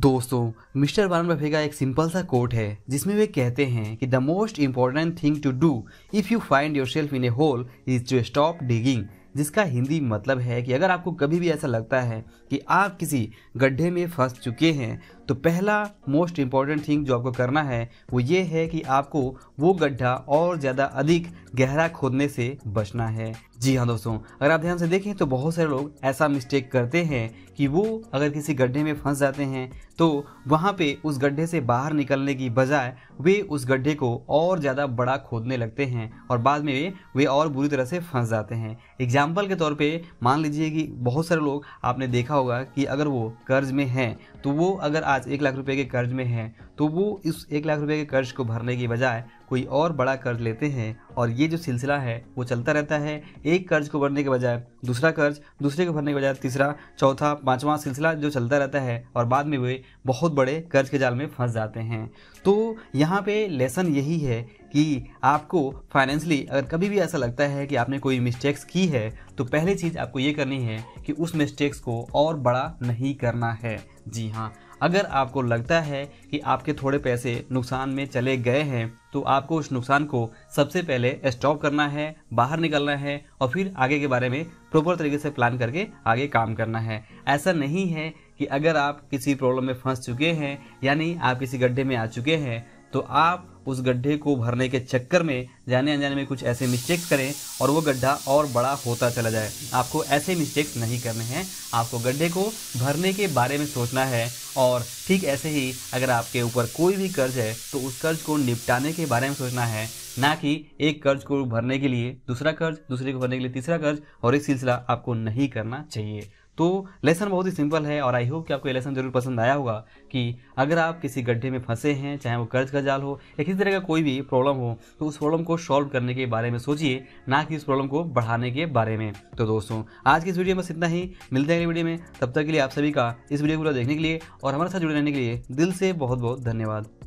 दोस्तों mister वारन buffet का एक सिंपल सा कोट है जिसमें वे कहते हैं कि the most important thing to do if you find yourself in a hole is to stop digging जिसका हिंदी मतलब है कि अगर आपको कभी भी ऐसा लगता है कि आप किसी गड्ढे में फंस चुके हैं तो पहला मोस्ट इम्पॉर्टेंट थिंग जो आपको करना है वो ये है कि आपको वो गड्ढा और ज़्यादा अधिक गहरा खोदने से बचना है जी हाँ दोस्तों अगर आप ध्यान से देखें तो बहुत सारे लोग ऐसा मिस्टेक करते हैं कि वो अगर किसी गड्ढे में फंस जाते हैं तो वहाँ पे उस गड्ढे से बाहर निकलने की बजाय वे उस गड्ढे को और ज़्यादा बड़ा खोदने लगते हैं और बाद में वे और बुरी तरह से फंस जाते हैं एग्जाम्पल के तौर पर मान लीजिए कि बहुत सारे लोग आपने देखा होगा कि अगर वो कर्ज में हैं तो वो अगर आज पास एक लाख रुपए के कर्ज में हैं तो वो इस एक लाख रुपए के कर्ज को भरने की बजाय कोई और बड़ा कर्ज लेते हैं और ये जो सिलसिला है वो चलता रहता है एक कर्ज को भरने के बजाय दूसरा कर्ज दूसरे को भरने के बजाय तीसरा चौथा पाँचवा सिलसिला जो चलता रहता है और बाद में वे बहुत बड़े कर्ज के जाल में फंस जाते हैं तो यहाँ पे लेसन यही है कि आपको फाइनेंशली अगर कभी भी ऐसा लगता है कि आपने कोई मिस्टेक्स की है तो पहली चीज़ आपको ये करनी है कि उस मिस्टेक्स को और बड़ा नहीं करना है जी हाँ अगर आपको लगता है कि आपके थोड़े पैसे नुकसान में चले गए हैं तो आपको उस नुकसान को सबसे पहले स्टॉप करना है बाहर निकलना है और फिर आगे के बारे में प्रॉपर तरीके से प्लान करके आगे काम करना है ऐसा नहीं है कि अगर आप किसी प्रॉब्लम में फंस चुके हैं यानी आप किसी गड्ढे में आ चुके हैं तो आप उस गड्ढे को भरने के चक्कर में जाने अनजाने में कुछ ऐसे मिस्टेक्स करें और वो गड्ढा और बड़ा होता चला जाए आपको ऐसे मिस्टेक्स नहीं करने हैं आपको गड्ढे को भरने के बारे में सोचना है और ठीक ऐसे ही अगर आपके ऊपर कोई भी कर्ज है तो उस कर्ज को निपटाने के बारे में सोचना है ना कि एक कर्ज को भरने के लिए दूसरा कर्ज दूसरे को भरने के लिए तीसरा कर्ज और एक सिलसिला आपको नहीं करना चाहिए तो लेसन बहुत ही सिंपल है और आई होप कि आपको ये लेसन जरूर पसंद आया होगा कि अगर आप किसी गड्ढे में फंसे हैं चाहे वो कर्ज का जाल हो या किसी तरह का कोई भी प्रॉब्लम हो तो उस प्रॉब्लम को सॉल्व करने के बारे में सोचिए ना कि उस प्रॉब्लम को बढ़ाने के बारे में तो दोस्तों आज की इस वीडियो में बस इतना ही मिलते हैं अगली वीडियो में तब तक के लिए आप सभी का इस वीडियो को देखने के लिए और हमारे साथ जुड़े रहने के लिए दिल से बहुत बहुत धन्यवाद